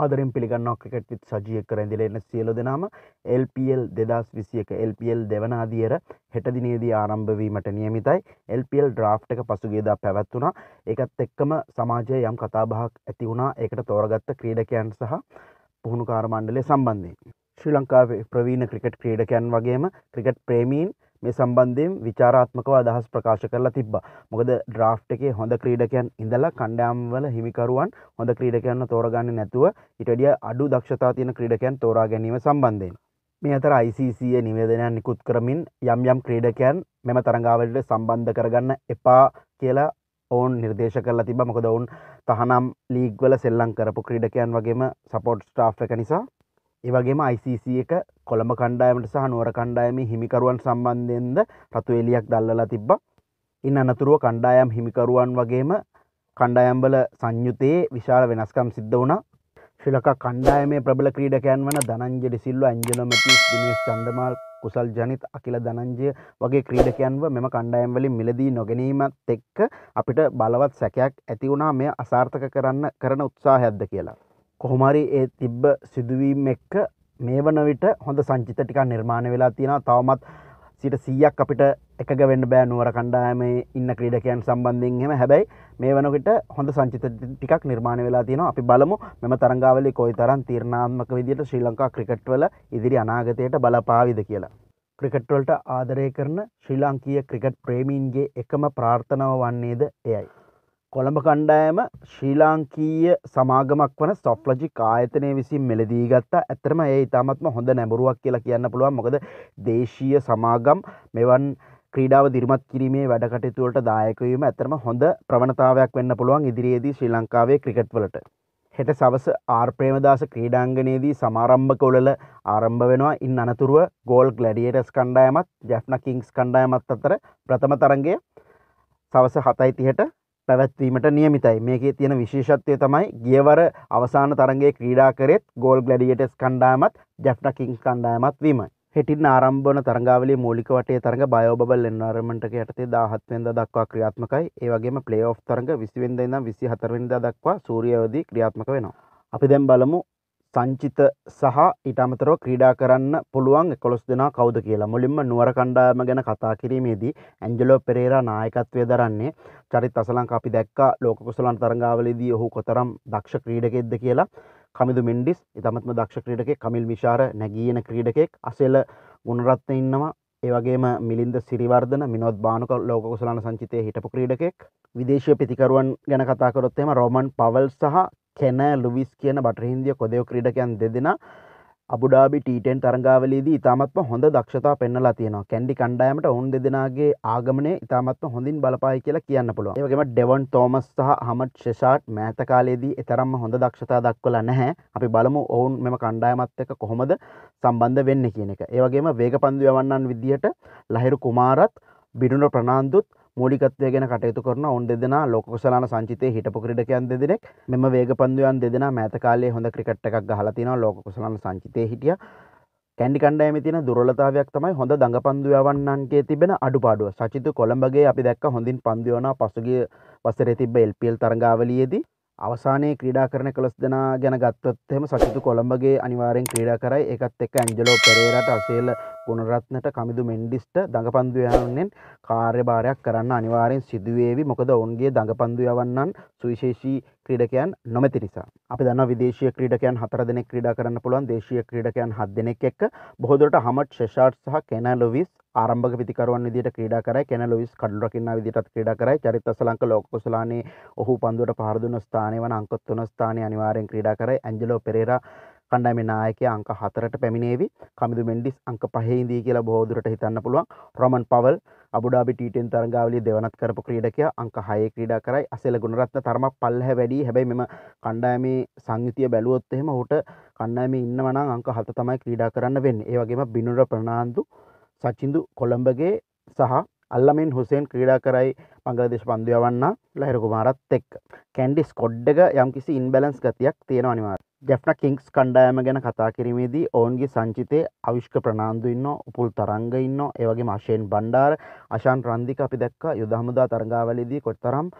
ආදරෙන් පිළිගන්නවා ක්‍රිකට් විත් සජීව කරඳිලා ඉන්න සියලු දෙනාම LPL 2021 LPL දෙවන අදියර හෙට දිනේදී ආරම්භ වීමට නියමිතයි LPL draft එක පසුගියදා පැවැත්ුණා ඒකත් එක්කම සමාජයේ යම් කතාබහක් ඇති වුණා ඒකට තෝරගත්ත ක්‍රීඩකයන් සහ පුහුණුකාර මණ්ඩලය සම්බන්ධයෙන් ශ්‍රී ලංකාවේ ප්‍රවීණ ක්‍රිකට් ක්‍රීඩකයන් වගේම ක්‍රිකට් ප්‍රේමීන් මේ සම්බන්ධයෙන් විචාරාත්මකව අදහස් ප්‍රකාශ කරලා තිබ්බා. මොකද ඩ්‍රාෆ්ට් එකේ හොඳ ක්‍රීඩකයන් ඉඳලා කණ්ඩායම් වල හිමිකරුවන් හොඳ ක්‍රීඩකයන්ව තෝරගන්නේ නැතුව ඊට වඩා අඩු දක්ෂතා තියෙන ක්‍රීඩකයන් තෝරා ගැනීම සම්බන්ධයෙන් මේ අතර ICC නිවේදනයක් නිකුත් කරමින් යම් යම් ක්‍රීඩකයන් මෙම තරඟාවලියට සම්බන්ධ කරගන්න එපා කියලා ඔවුන් නිර්දේශ කරලා තිබ්බා. මොකද ඔවුන් තහනම් ලීග් වල සෙල්ලම් කරපු ක්‍රීඩකයන් වගේම සපෝට් ස්ටාෆ් එක නිසා ඒ වගේම ICC එක කොළඹ කණ්ඩායමට සහ නුවර කණ්ඩායමේ හිමිකරුවන් සම්බන්ධයෙන්ද රතු එලියක් දල්ලලා තිබ්බ ඉන්න අනතුරුව කණ්ඩායම් හිමිකරුවන් වගේම කණ්ඩායම්බල සංයුතයේ විශාල වෙනස්කම් සිද්ධ වුණා ශ්‍රිලකා කණ්ඩායමේ ප්‍රබල ක්‍රීඩකයන් වන දනංජෙඩි සිල්ව ඇන්ජලොමැතිස් දිනේශ් චන්දමාල් කුසල් ජනිත් අකිල දනංජය වගේ ක්‍රීඩකයන්ව මෙම කණ්ඩායම් වලින් මිලදී නොගැනීමත් එක්ක අපිට බලවත් සැකයක් ඇති වුණා මෙය අසාර්ථක කරන්න කරන උත්සාහයක්ද කියලා. කොහොමරි ඒ තිබ්බ සිදුවීම් එක්ක මේ වන විට හොඳ සංචිත ටිකා නිර්මාණ වෙලා තියෙන තවමත් සිට සීයක් අපිට එකග වෙන්න බෑ නුවර කණ්ඩායම ඉන්න ක්‍රීඩකයන් සම්බන්ධින් හෙම හැබැයි මේ වනකට හොඳ සංචිත ටිකක් නිර්මාණ වෙලා තියෙන අපි බලමු මෙම තරංගාවලි කොයි තරන් තීරණාත්මක විදිට ශ්‍රී ලංකා ක්‍රිකට්වල ඉදිරි අනාගතයට බලපාවිද කියලා. ක්‍රිකට්වලට ආදරය කරන ශ්‍රී ලංකීය ක්‍රිකට් ප්‍රේමීන්ගේ එකම ප්‍රාර්ථනාව වන්නේද එයයි. කොළඹ කණ්ඩායම ශ්‍රී ලාංකීය සමාගමක් වන සොෆ්ලජි කායතනය විසින් මෙලදී ගත්තා ඇතරම ඒ ඉතාමත්ම හොඳ නැඹරුවක් කියලා කියන්න පුළුවන් මොකද දේශීය සමාගම් මෙවන් ක්‍රීඩාව දිරිමත් කිරීමේ වැඩකටයුතුවලට දායකවීම ඇතරම හොඳ ප්‍රවණතාවයක් වෙන්න පුළුවන් ඉදිරියේදී ශ්‍රී ලංකාවේ ක්‍රිකට් වලට හෙට සවස ආර්ප්‍රේමදාස ක්‍රීඩාංගනයේදී සමාරම්භ කොළල ආරම්භ වෙනවා ඉන් අනතුරුව ගෝල් ගලඩියටස් කණ්ඩායමත් ජැෆ්න කිංස් කණ්ඩායමත් අතර ප්‍රථම තරගේ සවස හතයි තිහට පැවැත්වීමට නියමිතයි මේකේ තියෙන විශේෂත්වය තමයි ගියවර අවසාන තරගේ ක්‍රීඩා කරෙත් ගෝල් ගලඩියටස් කණ්ඩායමත් ජැෆ්ට කින්ස් කණ්ඩායමත් වීම. හෙටින් ආරම්භන තරගාවලේ මූලික වටේ තරඟ බයෝබල් එන්වරමටක යටතේ දාහත්වෙන්ද දක්වා ක්‍රියාත්මකයි ඒවගේම පලේ ඔ් තරඟ විසිවෙන්ද ඉඳම් විසි හතරවෙනිද දක්වා සූරියවදී ක්‍රියාත්මක වෙනවා. අපි දැම් බලමු සංචිත සහ ඉටමතරව ක්‍රීඩා කරන්න පුළුවන් කොස් දෙෙන කවද කියලා මුලින්ම නුවර කණ්ඩායම ගැන කතා කිරීමේදී ඇන්ජලෝ පෙරේර නායකත්වය දරන්නේ චරිත් අසලං අපි දැක්ක ලෝකුසලන් තරංගාවලදී ඔහු කොතරම් දක්ෂ ක්‍රීඩකෙද්ද කියලා කමිදු මෙන්ඩිස් ඉතමත්ම දක්ෂ ක්‍රීඩකෙ කමිල් විශාර නැගියන ක්‍රීඩකෙක් අසෙල ගුණරත්ත ඉන්නවා ඒවගේම මිලින්ද සිරිවර්ධන මිනොත් බානුක ලෝකුසලන සංචිතය හිටපු ක්‍රීඩකෙක් විදේශය පිතිකරුවන් ගැන කතාකරොත්තේම රෝමන් පවල් සහ කෙන ලුවිස් කියන බටහින්දිය කොදයෝ ක්‍රඩකයන් දෙදෙන අබුඩාබි ටීටෙන් තරගාවලදී ඉතාමත්ම හොඳ දක්ෂතා පෙන්නලා තියෙනවා කැන්ඩි කණ්ඩායමට ඔවුන් දෙදෙනගේ ආගමනය ඉතාමත්ම හොඳින් බලපායි කියලා කියන්න පුළුව ඒගේම ඩෙවන් තෝමස් සහ හමට ශෂාට් මෑත කාලයේදී එතරම්ම හොඳ දක්ෂතා දක්වල නැහැ අපි බලමු ඔවුන් මෙම කණ්ඩායමත් එක කොහොමද සම්බන්ධ වෙන්න කියන එක ඒවගේම වේග පන්දු යවන්නන් විදිහට ලහිරු කුමාරත් බිඩුණ ප්‍රනාන්දුත් මූලිකත්වය ගෙන කටයුතු කරන ඔන් දෙදෙන ලොකසලාන සංචිතය හිටපු ක්‍රඩකයන් දෙදෙනෙක් මෙම වේග පන්දුවන් දෙදෙන මෑතකාලේ හොඳ ක්‍රිකට් එකක් ගහලතින ලොකසලන සංචිතය හිටිය කැඩි කණ්ඩෑම තින දුරලතාවයක් තමයි හොඳ දඟ පන්දුවවන්නන්ගේ තිබෙන අඩුපාඩුව සචිතු කොළඹගේ අපි දැක්ක හොඳින් පන්දිවනා පසුගේ වසර තිබ එල්පියල් තරගාවලියේදී අවසානයේ ක්‍රඩා කරන කළස් දෙනා ගැන ගත්තොත්හෙම සචුතු කොළඹගේ අනිවාරෙන් ක්‍රඩා කරයි එකත් එක් ඇන්ජලෝ පෙරේරට අසේල ගුණරත්නට කමිදු මෙන්ඩිස්ට දඟ පන්දුයන්නෙන් කාර්යභාරයක් කරන්න අනිවාරෙන් සිදුවේවි මොකද ඔවන්ගේ දඟ පන්දු යවන්නන් සුවිශේෂී ක්‍රීඩකයන් නොමැති නිසා අපි දන්න විදේශය ක්‍රීඩකයන් හතර දෙනෙක් ක්‍රීඩා කරන්න පුළුවන් දේශය ක්‍රීඩකයන් හත් දෙනෙක් එක්ක බොහෝදුරට හමට් ශෂාට් සහ කෙනලොවිස් ආරම්භ පිතිකරුවන් විදිට ක්‍රඩා කරයි කැන ලොවිස් කඩුරකින්න විදිටත් ක්‍රඩා කරයි චරිත සලංක ලෝකුසලානේ ඔහු පන්දුවට පහරදුන ස්ථානය වන අංකොත්තුන ස්ථානය අනිවාරයෙන් ක්‍රඩා කර ඇන්ජලෝ පෙරේර කණ්ඩෑම නායක අංක හතරට පැමිණේවි කමිදු මෙන්ඩිස් අංක පහහින්දී කියලා බෝදුරට හිතන්න පුළුවන් ප්‍රමන් පවල් අබඩාබිටෙන් තරගාවලි දෙවනත් කරපු ක්‍රීඩකය අංක හය ක්‍රීඩා කරයි අසෙල ගුණරත්න තරම පල්හ වැඩි හැබැයි මෙම කණ්ඩෑමේ සංයුතිය බැලුවොත් එහෙම හුට කණ්ඩෑම ඉන්නවනම් අංක හත තමයි ක්‍රීඩා කරන්න වෙන්න ඒවගේම බිනුර ප්‍රනාාන්දු සචින්දු කොළඹගේ සහ අල්ලමින් හුසෙන් ක්‍රීඩා කරයි පංගලදේශ පන්දය වන්න ලහිරකු මාරත් එක් කැන්ඩිස් කොඩ්ඩක යම්කිසි ඉන්බැලන්ස් ගතියක් තියෙන අනිවාර ජෙෆ්න කිංස් කණ්ඩායම ගැන කතා කිරීමේදී ඔවුන්ගේ සංචිතය අවිශ්ක ප්‍රනාාන්දු ඉන්න උපුල් තරංග ඉන්න ඒවගේ මශයෙන් බණ්ඩාර අශාන් ප්‍රන්ධික අපි දැක්ක යුදහමුදා තරගාවලදී කොටතරම්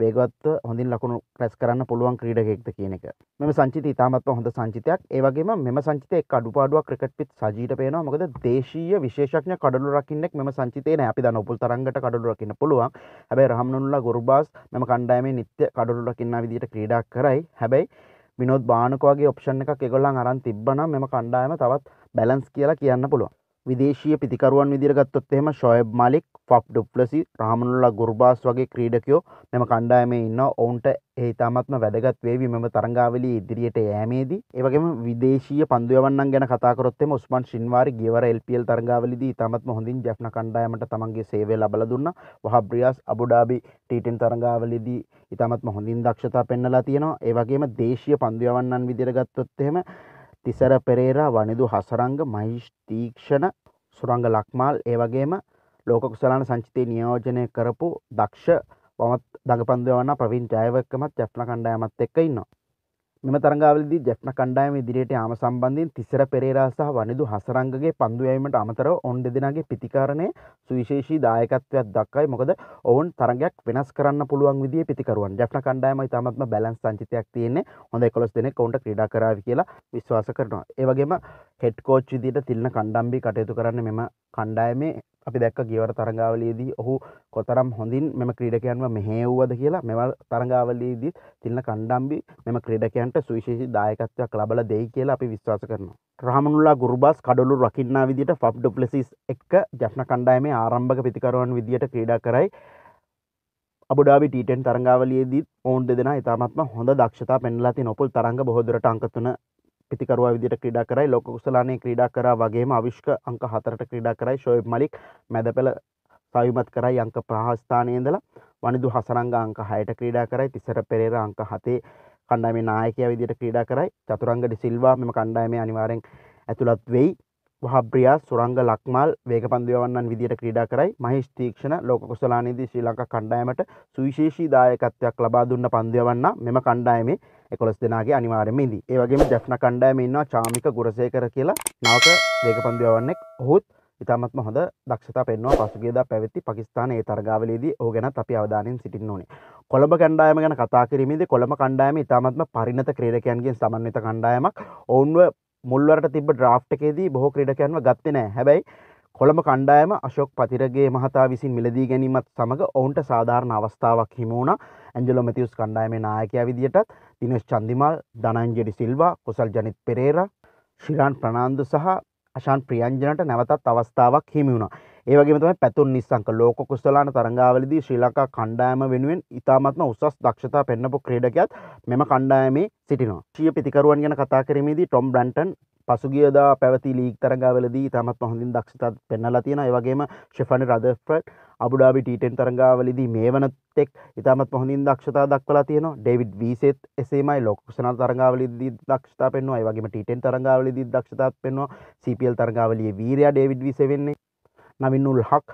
වේගත්ව හොඳින් ලකුණු ප්‍රැස් කරන්න පුළුවන් ක්‍රීඩකෙක්ද කියන එක මෙම සංචිත ඉතාමත්ම හොඳ සංචිතයක් ඒවගේම මෙම සංචිත එක් අඩුපාඩුවක් ක්‍රිකට් පිත් සජීට පේනවා මොකද දේශීය විශේෂඥ කඩලු රකින්නෙක් මෙම සංචිතේන අපි දන්න උපුල් තරංගට කඩලු රකින්න පුළුවන් හැබැයි රහම්නුල්ලා ගුරුබාස් මෙම කණ්ඩායමේ නිත්‍ය කඩලු රකින්න විදිහට ක්‍රීඩා කරයි හැබැයි විනෝත් බානකවගේ ඔප්ෂන් එකක් එගොල්ලන් අරන් තිබ්බනම් මෙම කණ්ඩායම තවත් බැලන්ස් කියලා කියන්න පුළුවන් විදේශීය පිතිකරුවන් විදිහට ගත්තොත් එහෙම ෂොයබ් මාලික්, ෆෆ් ඩුප්ලසි, රහමනුල්ලා ගුර්බාස් වගේ ක්‍රීඩකයෝ මෙම කණ්ඩායමේ ඉන්නවා. ඔවුන්ට ඒ ඉතාමත්ම වැදගත් වේවි මෙම තරඟාවලිය ඉදිරියට යෑමේදී. ඒ වගේම විදේශීය පන්දු යවන්නන් ගැන කතා කරොත් එහෙම උස්මාන් ෂින්වාරි ගියවර LPL තරඟාවලියේදී ඉතාමත්ම හොඳින් ජැෆ්නා කණ්ඩායමට තමන්ගේ සේවය ලබා දුන්නා. වහබ් රියාස් අබුඩාබි T10 තරඟාවලියේදී ඉතාමත්ම හොඳින් දක්ෂතා පෙන්නලා තියෙනවා. ඒ වගේම දේශීය පන්දු යවන්නන් විදිහට ගත්තොත් එහෙම තිසර පෙරේරා වනිදු හසරංග මහිෂ් තීක්ෂණ සුරංග ලක්මාල් ඒවගේම ලෝකුසලාන සංචිතය නියෝජනය කරපු දක්ෂ මත් දඟපන්දවන්න ප්‍රවින් ජයවක්කමත් ජැප්ල කණ්ඩායමත් එක්ක ඉන්නවා මෙම තරගාවලදී ජැක්න කණ්ඩායම ඉදිරියට යාම සම්බන්ධින් තිසර පෙරේරා සහ වනිදු හසරංගගේ පන්දු යීමට අමතරව ඔවන් දෙදෙනගේ පිතිකාරණය සුවිශේෂී දායකත්වයක් දක්වයි මොකද ඔවුන් තරගයක් වෙනස් කරන්න පුළුවන් විදි පිතිකරුවන් ජැක්න කණ්ඩායම ඉතාමත්ම බැලන්ස් සංචිතයක් තියෙන්නේ හොඳ එකොස් දෙන කවුන්ට ක්‍රඩා කරාව කියලා විශ්වාස කරනවා ඒවගේම හෙට් කෝච් විදිට තිල්න කණ්ඩම්බි කටයුතු කරන්න මෙම කණ්ඩායමේ අපි දැක්ක ගේවර තරගාවලයේදී ඔහු කොතරම් හොඳින් මෙම ක්‍රීඩකයන්ව මෙහෙව්වද කියලා මෙම තරගාවලයේදී තිල්න කණ්ඩම්බි මෙම ක්‍රඩකයන්ට සුවිශේෂි දායකත්වයක් ලබල දෙයි කියලා අපි විශ්වාස කරනවා. රහමනුල්ලා ගුරුබස් කඩලු රකින්නා විදිට ෆබ් ඩුප්ලසිස් එක්ක ජශ්න කණ්ඩායමේ ආරම්භක පිතිකරුවන් විදියට ක්‍රීඩා කරයි අබඩාි ටීටෙන් තරගාවලයේදී ඔවුන් දෙෙන ඉතාමත්ම හොඳ දක්ෂතා පෙන්ලති නොපුල් තරග බොහොදුරට අංකතුන පිතිකරවා විදිට ක්‍රඩා කරයි ලොක උසලානය ක්‍රඩා කර වගේම අවිශ්ක අංක හතරට ක්‍රඩා කරයි ශොයබ් මලික් මැදපෙළ සයුමත් කරයි අංක ප්‍රහස්ථානයදලා වනිදු හසරංග අංක හයට ක්‍රඩා කරයි තිසර පෙරේර අංක හතේ කණ්ඩාමේ නායකය විදිට ක්‍රඩා කරයි චතුරංගට සිල්වා මෙම කණ්ඩායම අනිවාරෙන් ඇතුළත් වෙයි වහබ්‍රියා සුරංග ලක්මල් වේග පන්දිවන්නන් විදිට ක්‍රීඩා කරයි මහිස් තීක්ෂණ ලෝක කුසලානයේදී ශ්‍රී ලංකා කණ්ඩායමට සුවිශේෂී දායකත්වයක් ලබා දුන්න පන්දිවන්න මෙම කණ්ඩායමේ එකොළොස් දෙනාගේ අනිවාර්යමේදී. ඒ වගේම ජෆ්න කණ්ඩායමේ ඉන්නවා චාමික ගුරසේකර කියලා නවක වේග පන්දිවවන්නෙක්. ඔහුත් ඉතාමත්ම හොඳ දක්ෂතා පෙන්වනවා පසුගියදා පැවති පාකිස්තාන ඒ තරගාවලියේදී ඔහු ගැනත් අපි අවධානයෙන් සිටින්න ඕනේ. කොළඹ කණ්ඩායම ගැන කතා කිරීමේදී කොළඹ කණ්ඩායම ඉතාමත්ම පරිණත ක්‍රීඩකයන්ගෙන් සමන්විත කණ්ඩායමක්. ඔවුන්ව මුල්වරට තිබ ්‍රාෆ් එකේදී බොහෝ ක්‍රඩකයන්ව ගත්තනෑ හැබැයි කොළඹ කණ්ඩායම අශෝක් පතිරගේ මහතා විසින් මිලදී ගැනීමත් සමඟ ඔවුන්ට සාධාරණ අවස්ථාවක් හිමුණ ඇන්ජලො මැතිවස් කණ්ඩායමේ නායකයා විදිටත් දිනස් චන්දිමල් දනංජෙඩි සිල්වා කොසල් ජනිත් පෙරේර ශිරාන් ප්‍රනාන්දු සහ අශාන් ප්‍රියන්ජනට නැවතත් අවස්ථාවක් හිමිවුණා ඒවගේම පැතුන් නිසංක ලෝක කුස්සලාන තරංගාවලදී ශ්‍රී ලංකා කණ්ඩායම වෙනුවෙන් ඉතාමත්ම උසස් දක්ෂතා පෙන්න්නපු ක්‍රඩකයක්ත් මෙම කණ්ඩායමේ සිටිනවා ශිය පිතිකරුවන් ගැන කතා කරමේදී ටොම් බ්‍රන්ටන් පසුගියදා පැවති ලීක් තරගාවලදී තමත් හොඳින් දක්ෂතාත් පෙන්නලා තියෙන ඒවගේම ශෙෆනි රදෆට අබුඩාබි ටීටෙන් තරංගාවලදී මේ වනතෙක් ඉතාමත් පොහොඳින් දක්ෂතා දක්වලා තියෙන ඩෙවිඩ් වීසෙත් එසේමයි ලොකුසන තරගාවලදී දක්ෂතා පෙන්වා ඒවගේම ටීටෙන් තරගාවලදී දක්ෂතාත් පෙන්වා සපල් තරගාවලිය වීරයා ඩේවිඩ් විසවෙන්නේ නවින්නුල් හක්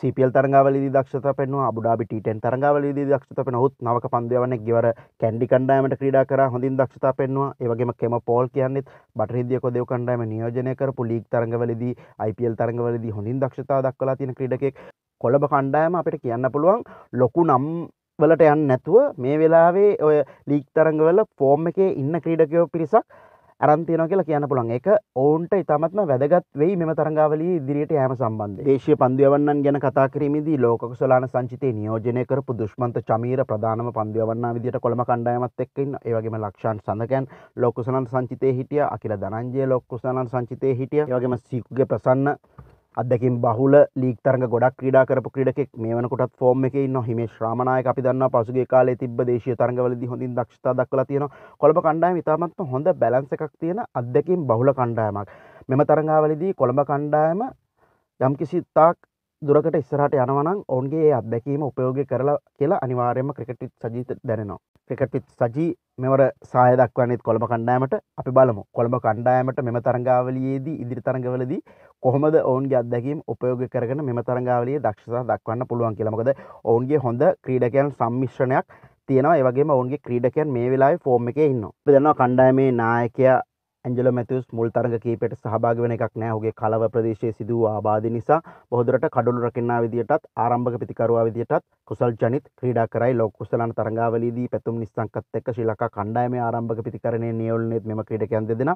සිපියල් තරගවල දක්ෂත පෙන්ව අබඩාබි ටන් තරගවල දක්ෂත පෙනහොත් නවක පන්දවන ගෙවර කැඩි කණ්ඩෑමට ක්‍රඩා කර හොඳින් දක්ෂතා පෙන්වා ඒවගේම කෙම පෝල් කියන්නෙත් බටහිදියක දෙව කණ්ඩෑම නියෝජනය කරපු ලීක් තරගවලදී IPල් තරගවලද හොඳින් දක්ෂතා දක්වලා තියෙන ක්‍රඩකෙක් කොළඹ කණ්ඩෑම අපට කියන්න පුළුවන් ලොකු නම් වලට යන්න නැතුව මේ වෙලාවේ ඔය ලීක් තරගවල ෆෝර්ම් එකේ ඉන්න ක්‍රීඩකයෝ පිරිසක් අරන්තියන කියලා කියන පුළන් එක ඔවුන්ට ඉතාමත්ම වැදගත් වෙයි මෙම තරගාවලී දිරියට යෑම සම්බන්ධ දේශය පන්දියවන්නන් ගැන කතා කිරීමදී ලෝකු සලාන සංචිතය නියෝජනය කරපු දුෂ්මන්ත චමීර ප්‍රධානම පන්දියවන්නා විදිට කොළම කණ්ඩායමත් එක්කන්න ඒවගේම ලක්ෂාන් සඳකැන් ලොකුසලන් සංචිතය හිටිය අකිල දනන්ජය ලොක්කුසලන් සංචිතය හිටිය වගේම සීකුගේ ප්‍රසන්න අදකින් බහුල ලීක් තරග ගොඩක් ක්‍රඩා කරපු ක්‍රඩකෙක් මේ වනකොටත් ෆෝර්ම් එක න්න හිමේ ශ්‍රමණය අපි දන්න පසුගේ කාලේ තිබ දේශ තරගවලදි හොඳින් දක්ෂතා දක්වලා තියෙන කොළඹ කණ්ඩායම ඉතාමත්ම හොඳ බැලන්ස එකක් තියෙන අදකින් බහුල කණ්ඩායමක් මෙම තරගාවලදී කොළඹ කණ්ඩායම යම් කිසි තාක් දුරකට ඉස්සරහට යනවනම් ඔවන්ගේ අත්දැකීම උපයෝග කරලා කියලා අනිවාර්යම ක්‍රිකටිත් සජීත දැනෙනවා ක්‍රිකටිත් සජී මෙවර සාය දක්වන්නේත් කොළඹ කණ්ඩායමට අපි බලමු කොළඹ කණ්ඩායමට මෙම තරගාවලයේදී ඉදිරි තරගවලදී කොහොමද ඔවන්ගේ අදැකීම් උපයෝග කරන මෙම තරගාවලිය දක්ෂතා දක්වන්න පුළුවන් කියලමකද ඔවන්ගේ හොඳ ක්‍රීඩකයන් සම්මිශ්‍රණයක් තියෙනවා ඒවගේ ඔවන්ගේ ක්‍රීඩකයන් මේ වෙලායි ෆෝර්ම් එක ඉන්න පදනවා කණ්ඩායමේ නායකයා ඇජල මැතිස් මුල් තරග කීපට සහභාග වෙන එකක් නෑහුගේ කලව ප්‍රදේශය සිදුව ආබාධ නිසා බොහදුරට කඩුළු රකින්නා විදිටත් ආරම්භක පිතිකරවා විදිටත් කුසල් ජනිත ක්‍රීඩා කරයි ලොක්කුසලන් තරගාවලදී පැතුම් නිස්සංකත් එක්ක ශිලකා කණ්ඩායම ආරම්භක පිතිකරණය නියවලනෙත් මෙම ක්‍රඩකයන් දෙදෙන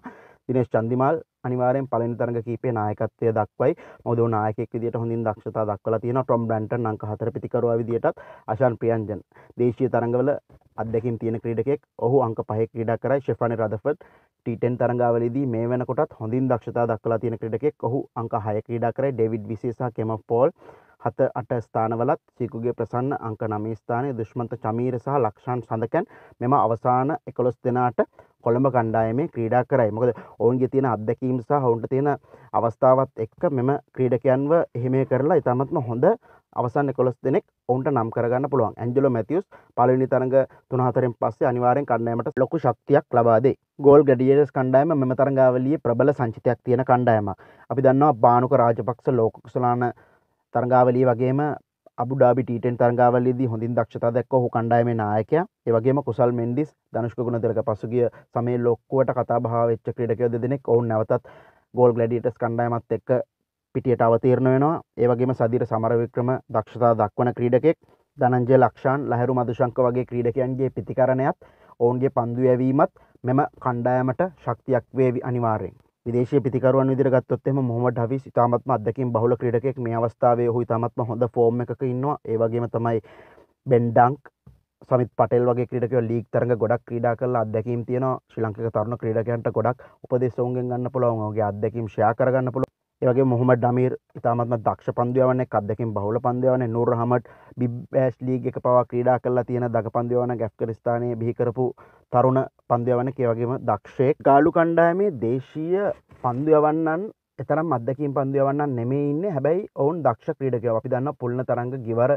දිනේශ් චන්දිමල් අනිවාරෙන් පලනි තරග කීපේ නායකත්වය දක්වයි මොදෝ නායකෙක් විදිට හොඳින් දක්ෂතා දක්වලා තියෙන ටොම් බ්‍රන්ට නංක හතර පිතිකරවා විදිටත් අශන් ප්‍රියන්ජන් දේශීය තරඟවල අදකින් තියෙන ක්‍රීඩකෙක් ඔහු අංක පහෙ ක්‍රීඩා කරයි ශෙෆනි රදෆට් ටීටන් තරගාවලදී මේ වෙනකොටත් හොඳින් දක්ෂතා දක්වලා තියෙන ක්‍රඩකෙක් ඔහු අංක හය ක්‍රීඩා කරයි ඩෙවිඩ් විශේෂ කෙම පෝල් හත අට ස්ථානවලත් සිකුගේ ප්‍රසන්න අංක නමේ ස්ථානය දුෂ්මන්ත චමීර සහ ලක්ෂාන් සඳකැන් මෙම අවසාන එකොළොස් දෙනාට කොළඹ කණ්ඩායමේ ක්‍රීඩා කරයි මොකද ඔවුන්ගේ තියෙන අත්දැකීම් සහ ඔවුන්ට තියෙන අවස්ථාවත් එක්ක මෙම ක්‍රීඩකයන්ව එහෙම කරලා ඉතාමත්ම හොඳ අවසන් එකොස් දෙනෙක් ඔවන්ට නම් කරගන්න පුළුවන් ඇන්ජලෝ මැතිවස් පලනි තරඟ තුනහතරෙන් පස්සේ අනිවාරෙන් කණ්ඩෑමට ලොකු ශක්තියක් ලබාදේ ගෝල් ගඩියටස් කණ්ඩායම මෙම තරඟාවලිය ප්‍රබල සංචිතයක් තියෙන කණ්ඩායම අපි දන්නවා බානුක රාජපක්ෂ ලෝකුසලාන තරගාවලී වගේම අබුඩාබි ටීටෙන් තරගාවලදී හොඳින් දක්ෂතා දැක්ක හු කණ්ඩායමේ නායකයා ඒවගේම කුසල් මෙන්ඩිස් ධනුෂ්ක ගුණතිලක පසුගිය සමයේ ලොක්කුවට කතා බහ වෙච්ච ක්‍රීඩකයෝ දෙදෙනෙක් ඔවුන් නැවතත් ගෝල් ග්ලැඩියටර්ස් කණ්ඩායමත් එක්ක පිටියට අවතීර්ණ වෙනවා ඒවගේම සදිර සමරවික්‍රම දක්ෂතා දක්වන ක්‍රීඩකෙක් දනංජය ලක්ෂාන් ලහරු මදුශංක වගේ ක්‍රීඩකයන්ගේ පිතිකරණයත් ඔවුන්ගේ පන්දු ඇවීමත් මෙම කණ්ඩායමට ශක්තියක් වේවි අනිවාරයෙන් විදේශ පිකරුවන් විදිර ගත්තොත්තෙම මොහමට හවි තාමත්ම අදකින් බහුල ක්‍රඩකෙක් මේ අවස්ථාවේ හු තාමත්ම හොඳ ෆෝර්ම් එකක ඉන්නවා ඒවගේම තමයි බෙන්ඩංක් සමි පටල් වගේ ක්‍රඩකව ලීක් තරග ගොඩක් ක්‍රඩා කරලා අදැකීම් තියෙන ශ්‍රලංක තරුණ ක්‍රඩකයන්ට ගොඩක් උපදෙසෝන්ගෙන් ගන්න පුළොවන්ගේ අදැකීම් ශයා කරගන්න පුළ ඒගේ මොහම ඩමීර් ඉතාමත්ම දක්ෂ පන්දියවන අදකින් බහුල පන්දයවන නුරහමට බිබ්බෑස් ලීග එක පවා ක්‍රඩා කරලා තියෙන දක පන්දියවන ගැක්කරස්ථානය බිහිකරපු තරුණ පන්දයවන කියවගේම දක්ෂය ගාලු කණ්ඩායමේ දේශීය පන්දයවන්නන් එතරම් අදකින් පන්දයවන්න නෙමේ ඉන්න හැබැයි ඔවුන් දක්ෂ ක්‍රීඩකව අපි දන්න පුල්න තරග ගිවර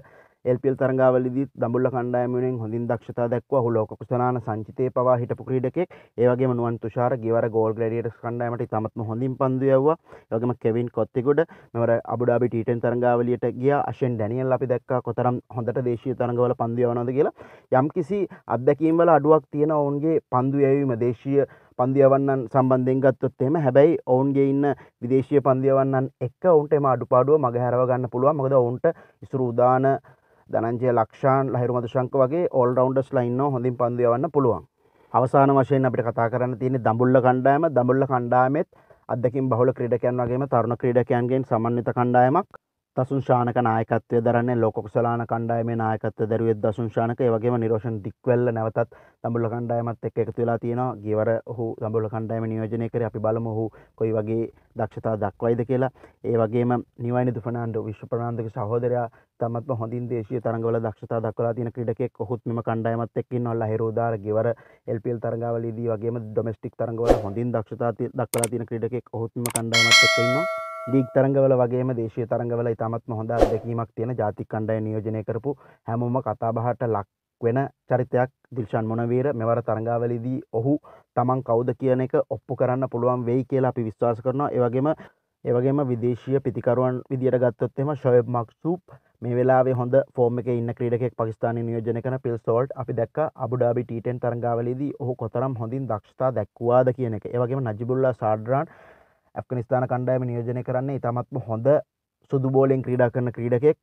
එල්පල් තරගාවලදි දඹුල්ල කණ්ඩායමෙන් හොඳින් දක්ෂතා දක්වා හුලෝක කුසනාන සංචිතය පවා හිටපු ක්‍රීඩකෙක් ඒවගේ නුවන් තුෂාර ගෙවර ගෝල් ග්‍රඩියටස් කණ්ඩායමට ඉතාමත්ම හොඳින් පන්දු යවුවා ඒවගේම කෙවින් කොත්තිගොඩ මෙවර අබුඩාබි ටීටන් තරගාවලියට ගිය අශෙන් ඩැනියල් අපි දැක්කා කොතරම් හොඳට දේශීය තරඟවල පන්දු යවනවද කියලා යම්කිසි අත්දැකීම් වල අඩුවක් තියෙන ඔවුන්ගේ පන්දු යැවීම දේශීය පන්දියවන්නන් සම්බන්ධෙන් ගත්තොත් එම හැබැයි ඔවුන්ගේ ඉන්න විදේශය පන්දියවන්නන් එක් ඔවුන්ට එම අඩුපාඩුව මගහැරව ගන්න පුළුවන් මොකද ඔවුන්ට ඉසුරුදාන දනංජය ලක්ෂාන් ලහිරුමද ශංක වගේ ඔල් රවන්ඩස් ලයින්න හොඳින් පන්දියවන්න පුළුවන් අවසාන වශයෙන් අපිට කතා කරන්න තියෙන දඹුල්ල කණ්ඩායම දඹුල්ල කණ්ඩායමෙත් අදකින් බහුල ක්‍රීඩකයන් වගේම තරුණ ක්‍රීඩකයන්ගෙන් සමන්විත කණ්ඩායමක් දසුංශානක නායකත්වය දරන්නේ ලෝකොක්ෂලාන කණ්ඩායමේ නායකත්ව දරුවේ දසුංශානක ඒ වගේම නිරෝෂන් දික්වැල්ල නැවතත් දඹුල්ල කණ්ඩායමත් එක්ක එකතු වෙලා තියෙනවා. ගියවර ඔහු දඹුල්ල කණ්ඩායම නියෝජනය කරේ අපි බලමු ඔහු කොයි වගේ දක්ෂතා දක්වයිද කියලා. ඒ වගේම නිවයිනිදු ෆර්නාන්ඩෝ විශ්ව ප්‍රනාන්දුගේ සහෝදරයා ඉතාමත්ම හොඳින් දේශීය තරඟවල දක්ෂතා දක්වලා තියෙන ක්‍රීඩකයෙක් ඔහුත් මෙම කණ්ඩායමත් එක්ක ඉන්නවා ලහිරෝදාර ගෙවර LPL තරඟාවලදී වගේම ඩොමෙස්ටික් තරඟවල හොඳින් දක්ෂතා දක්වලා තියෙන ක්‍රීඩකයෙක් ඔහුත් මෙම කණ්ඩායමත් එක්ක ඉන්නවා ලීග් තරඟවල වගේම දේශීය තරඟවල ඉතාමත්ම හොඳ අත්දැකීමක් තියෙන ජාතික කණ්ඩායම නියෝජනය කරපු හැමෝම කතාබහට ලක් වෙන චරිතයක් දිල්ෂාන් මොනවීර මෙවර තරඟාවලදී ඔහු තමන් කවුද කියන එක ඔප්පු කරන්න පුළුවන් වෙයි කියලා අපි විශ්වාස කරනවා ඒ වගේම ඒ වගේම විදේශීය පිතිකරුවන් විදියට ගත්තොත් එහෙම ෂොයබ් මක්සූප් මේ වෙලාේ හොඳ ෆෝර්ම එක ඉන්න ක්‍රීඩකෙක් පකිස්ාන නියෝජන කන පිල්සෝල්ට් අපි දක් අබුඩාබි ටන් තරගාවලදී ඔහු කොතරම් හොඳින් දක්ෂතා දැක්වාද කියන එක ඒවගේ නජිබුල්ල සාඩරන් ඇෆ්ගනිස්ාන කණ්ඩායම නියෝජනය කරන්න ඉතාමත්ම හොඳ සුදු බෝලෙන් ක්‍රීඩා කරන ක්‍රීඩකෙක්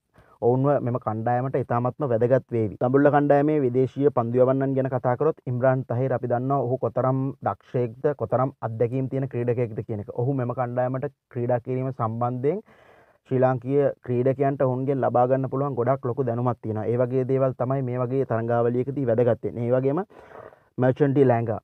ඔවුන්ව මෙම කණ්ඩායමට ඉතාමත්ම වැදගත් වේ තබුල්ල කණ්ඩායමේ විදේශය පන්දිවන්න ගැන කතාකරොත් ඉම්රාන් තහි අපි දන්න ඔහු කොතරම් දක්ෂයෙක්ද කොතරම් අදැකීම් තියෙන ක්‍රීඩකෙක්ද කියනෙක ඔහු මෙම කණ්ඩායමට ක්‍රීඩා කිරීම සම්බන්ධයෙන් ශ්‍රී ලාංකීය ක්‍රීඩකයන්ට ඔවුන්ගෙන් ලබා ගන්න පුළුවන් ගොඩක් ලොකු දැනුමක් තියෙනවා. ඒ වගේ දේවල් තමයි මේ වගේ තරඟාවලියකදී වැදගත් වෙන්නේ. ඒ වගේම මර්චන්ටි ලැංගා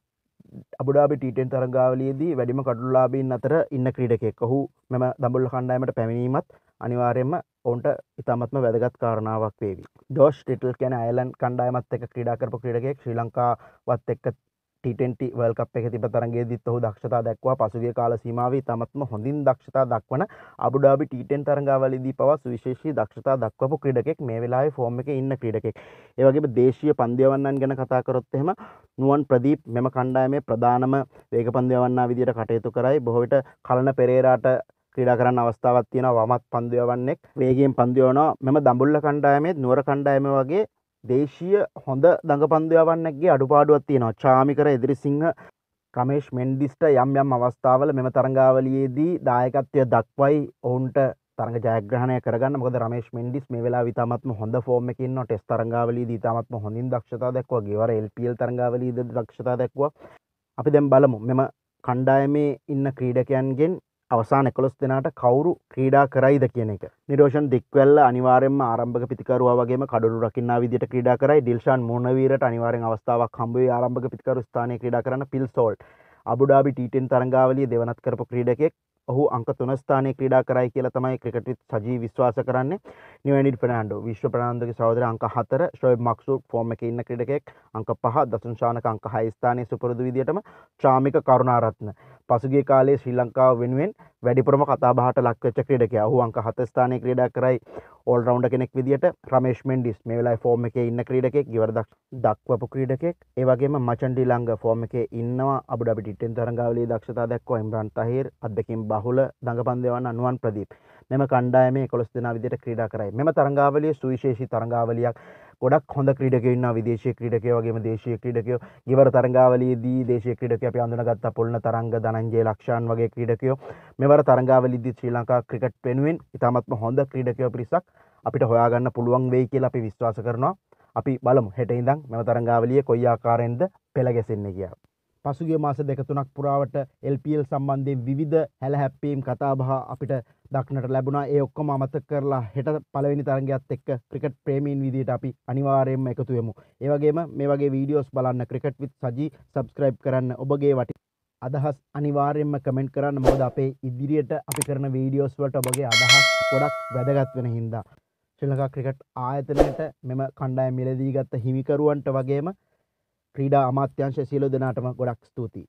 අබඩාබි ටීටෙන් තරගාවලයේදී වැඩිම කඩුල්ලාබීන් අතර ඉන්න ක්‍රීඩකෙක් ඔහු මෙම දඹුල්ල කණ්ඩායමට පැමිණීමත් අනිවාර්යෙන්ම ඔවුන්ට ඉතාමත්ම වැදගත් කාරණාවක් වේවි. ජෝෂ් ටිටල් කැන අයලන් කණ්ඩායමත් එක ක්‍රඩාකරපු ක්‍රඩකෙක් ශ්‍රී ලංකාවත් එක්ක ටට වල් කප් එක තිබ තරගේ දිත් ඔහු දක්ෂතා දක්වා පසුගේ කාල සීමාව තමත්ම හොඳින් දක්ෂතා දක්වන අබුඩාබි ටටන් තරගාවලදී පවස් විශේෂී දක්ෂතා දක්වපු ක්‍රඩකෙක් මේ වෙලා ෆෝර්ම එක ඉන්න ක්‍රඩකෙක් ඒවගේ දේශය පන්දයවන්නන් ගැන කතාකරොත්තෙම නුවන් ප්‍රදීප් මෙම කණ්ඩායමේ ප්‍රධානම ඒක පන්දයවන්න විදිට කටයුතු කරයි බොහොවිට කලන පෙරේරාට ක්‍රඩා කරන්න අවස්ථාවත් තියෙන වමත් පන්දයවන්නෙක් වේගෙන් පන්දයෝන මෙම දම්ඹුල්ල කණ්ඩායමේ නුවර කණ්ඩායම වගේ දේශීය හොඳ දඟපන්දයාවන්නගේ අඩුපාඩුවත් තියෙනවා චාමිකර එදිරිසිංහ ක්‍රමේෂ් මෙන්ඩිස්ට යම් යම් අවස්ථාවල මෙම තරංගාවලියේදී දායකත්වය දක්වයි ඔවුන්ට තරග ජයග්‍රහණය කරගන්න මොකද රමේෂ් මෙන්ඩිස් මේ වෙලා විතාමත්ම හොඳ ෆෝර්ම් එකේ ඉන්නවා ටෙස්ට් තරඟාවලියේ දී තාමත්ම හොඳින් දක්ෂතා දක්වුවා ගෙවර LPL තරඟාවලියේ දී දක්ෂතා දක්වුවා අපි දැන් බලමු මෙම කණ්ඩායමේ ඉන්න ක්‍රීඩකයන්ගෙන් අවසාන එකොස් දෙනාට කවුරු ක්‍රීඩා කරයිද කියන එක නිරෝෂන් දික්වල්ල අනිවාරෙන් ආරම්භ පිකරවා වගේ කඩු රකින්න විදිට ක්‍රඩා කරයි ඩිල්ෂන් මොනවීරට අනිවාරෙන් අවස්ථාවක් කම්බේ ආරම්භ පිකරු ස්ථානය ක්‍රඩා කරන පිල් සෝල්ට අබුඩාබි ටීටෙන් තරංගාවලිය දෙවනත් කරපු ක්‍රීඩකෙක් ඔහු අංක තුනස්ථානය ක්‍රඩා කරයි කියල තමයි ක්‍රිකටිත් සජී විශ්වාස කරන්න නිවැනි පනහන්ඩු විශ්ව ප්‍රාන්දගේ සෞදර අංක හතර ශ්‍රය මක්සු ෆෝර්ම එක ඉන්න ක්‍රඩකෙක් අංක පහ දසුංශානක අංක හයිස්ථානය සුපරදු විදිටම චාමික කරුණාරත්න පසුගේ කාලේ ශ්‍රී ලංකාව වෙනුවෙන් වැඩිපුරම කතාබහට ලක්වෙච්ච ක්‍රඩක අහු අංක හතස්ථානය ක්‍රඩා කරයි ඕල් රවන්ඩ කෙනෙක් විදිට ප්‍රමේශ්මෙන් ඩිස් මේ වෙලා ෆෝර්ම එක ඉන්න ක්‍රීඩකෙක් ඉවරදක් දක්වපු ක්‍රීඩකෙක් ඒවගේම මචන්ඩි ලංඟ ෆෝර්ම එක ඉන්නවා අබඩ පිටිටෙන් තරගාවලේ දක්ෂතා දක්ව ඉම්රන් තහිර අදකින් බහුල දඟපන්දවන් අනුවන් ප්‍රදීප් මෙම කණ්ඩායමේ කොළොස් දෙනා විදියට ක්‍රීඩා කරයි මෙම තරංගාවලිය සුවිශේෂී තරංගාවලියක් ගොඩක් හොඳ ක්‍රඩකන්න විදේශ ක්‍රඩකයෝගේම දේශය ක්‍රඩකයෝ ගවර තරංගාවලදී දේශ ක්‍රඩක අප අඳුනගත්ත පොල්න තරංග දනන්ගේ ලක්ෂාන් වගේ ක්‍රඩකයෝ මෙවර තරංගාවලදදි ශ්‍රී ලංකා ක්‍රිකට් පෙනුවෙන් ඉතාමත්ම හොඳ ක්‍රඩකයෝ පිරිසක් අපිට හොයාගන්න පුළුවන් වෙයි කියල අපි විශ්වාස කරනවා අපි බලමු හෙට ඉඳම් මෙම තරංගාවලිය කොයි ආකාරෙන්ද පෙළගැසෙන්නේ කියා පසුගේ මාස දෙකතුනක් පුරාවට එල්පල් සම්බන්ධයෙන් විධ හැලහැප්පීම් කතාබහ අපිට දක්නට ලැබුණා ඒ ඔක්කොම අමතක කරලා හෙට පලවෙනි තරගත් එක් ක්‍රිකට් ප්‍රේමීන් විදිට අපි අනිවාරයෙන් එකතුයමු ඒවගේම මේ වගේ වීඩියෝස් බලන්න ක්‍රිකට් විත් සජී සබස්ක්‍රයිබ් කරන්න ඔබගේ වටි අදහස් අනිවාර්යෙන්ම කමෙන්ට් කරන්න මොද අපේ ඉදිරියට අපි කරන වීඩියෝස් වලට ඔබගේ අදහස් ගොඩක් වැදගත් වෙන හින්දා ශ්‍රලකා ක්‍රිකට් ආයතනයට මෙම කණ්ඩාය මිලදීගත්ත හිමිකරුවන්ට වගේම ක්‍රීඩා අමාත්‍යංශ සියලු දෙනාටම ගොඩක් ස්තුතියි